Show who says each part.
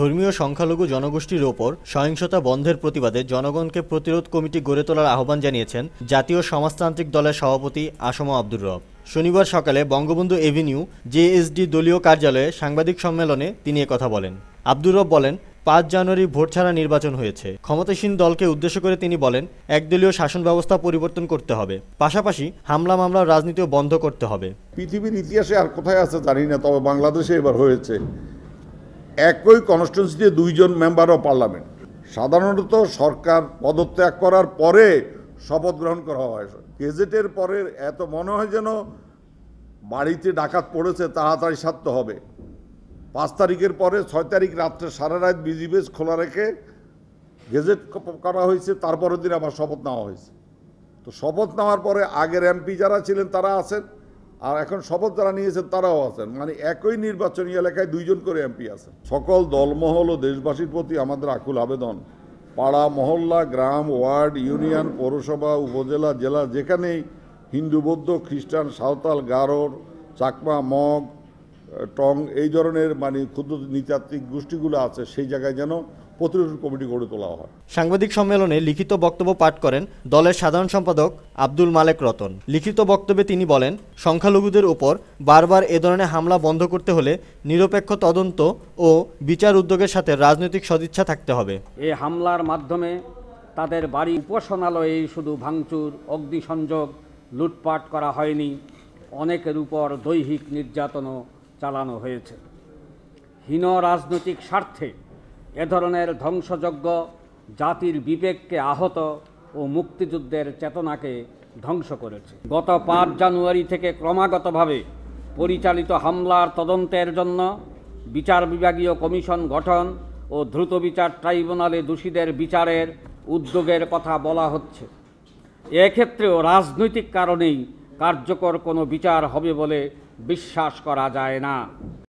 Speaker 1: ধর্মীয় সংখ্যালঘু জনগোষ্ঠীর ওপর সহিংসতা বন্ধের প্রতিবাদে জনগণকে প্রতিরোধ কমিটি গড়ে তোলার আহ্বান জানিয়েছেন জাতীয় সমাজতান্ত্রিক দলের সভাপতি আসম আব্দুর রব শনিবার সকালে বঙ্গবন্ধু এভিনিউ জেএসডি দলীয় কার্যালয়ে সাংবাদিক সম্মেলনে তিনি কথা বলেন আব্দুর রব বলেন পাঁচ জানুয়ারি ভোট ছাড়া নির্বাচন হয়েছে ক্ষমতাসীন দলকে উদ্দেশ্য করে তিনি বলেন একদলীয় শাসন ব্যবস্থা পরিবর্তন করতে হবে পাশাপাশি হামলা মামলার রাজনীতিও বন্ধ করতে হবে
Speaker 2: পৃথিবীর ইতিহাসে আর কোথায় আছে জানি না তবে বাংলাদেশে এবার হয়েছে একই কনস্টিটিউন্সিতে দুইজন মেম্বার অফ পার্লামেন্ট সাধারণত সরকার পদত্যাগ করার পরে শপথ গ্রহণ করা হয় গেজেটের পরে এত মনে হয় যেন বাড়িতে ডাকাত পড়েছে তাড়াতাড়ি সারতে হবে পাঁচ তারিখের পরে ছয় তারিখ রাত্রে সারা রাত বিজিবিএস খোলা রেখে গেজেট করা হয়েছে তারপরের দিন আবার শপথ নেওয়া হয়েছে তো শপথ নেওয়ার পরে আগের এমপি যারা ছিলেন তারা আছেন আর এখন শপথ যারা নিয়েছেন তারাও আছেন মানে একই নির্বাচনী এলাকায় দুইজন করে এমপি আছেন সকল দলমহল ও দেশবাসীর প্রতি আমাদের আকুল আবেদন পাড়া মহল্লা গ্রাম ওয়ার্ড ইউনিয়ন পৌরসভা উপজেলা জেলা যেখানেই হিন্দু বৌদ্ধ খ্রিস্টান সাঁওতাল গারোর চাকমা মগ টং এই ধরনের মানে ক্ষুদ্র নৃতাত্ত্বিক গোষ্ঠীগুলো আছে সেই জায়গায় যেন প্রতিরোধ কমিটি গড়ে তোলা হয়
Speaker 1: সাংবাদিক সম্মেলনে লিখিত বক্তব্য পাঠ করেন দলের সাধারণ সম্পাদক আব্দুল মালেক রতন লিখিত বক্তব্যে তিনি বলেন সংখ্যালঘুদের উপর বারবার এ ধরনের হামলা বন্ধ করতে হলে নিরপেক্ষ তদন্ত ও বিচার উদ্যোগের সাথে রাজনৈতিক সদিচ্ছা থাকতে হবে
Speaker 3: এ হামলার মাধ্যমে তাদের বাড়ি উপাসনালয়ে শুধু ভাঙচুর অগ্নিসংযোগ লুটপাট করা হয়নি অনেকের উপর দৈহিক নির্যাতনও চালানো হয়েছে হীন রাজনৈতিক স্বার্থে এ ধরনের ধ্বংসযজ্ঞ জাতির বিবেককে আহত ও মুক্তিযুদ্ধের চেতনাকে ধ্বংস করেছে গত পাঁচ জানুয়ারি থেকে ক্রমাগতভাবে পরিচালিত হামলার তদন্তের জন্য বিচার বিভাগীয় কমিশন গঠন ও দ্রুত বিচার ট্রাইব্যুনালে দোষীদের বিচারের উদ্যোগের কথা বলা হচ্ছে এক্ষেত্রেও রাজনৈতিক কারণেই কার্যকর কোনো বিচার হবে বলে বিশ্বাস করা যায় না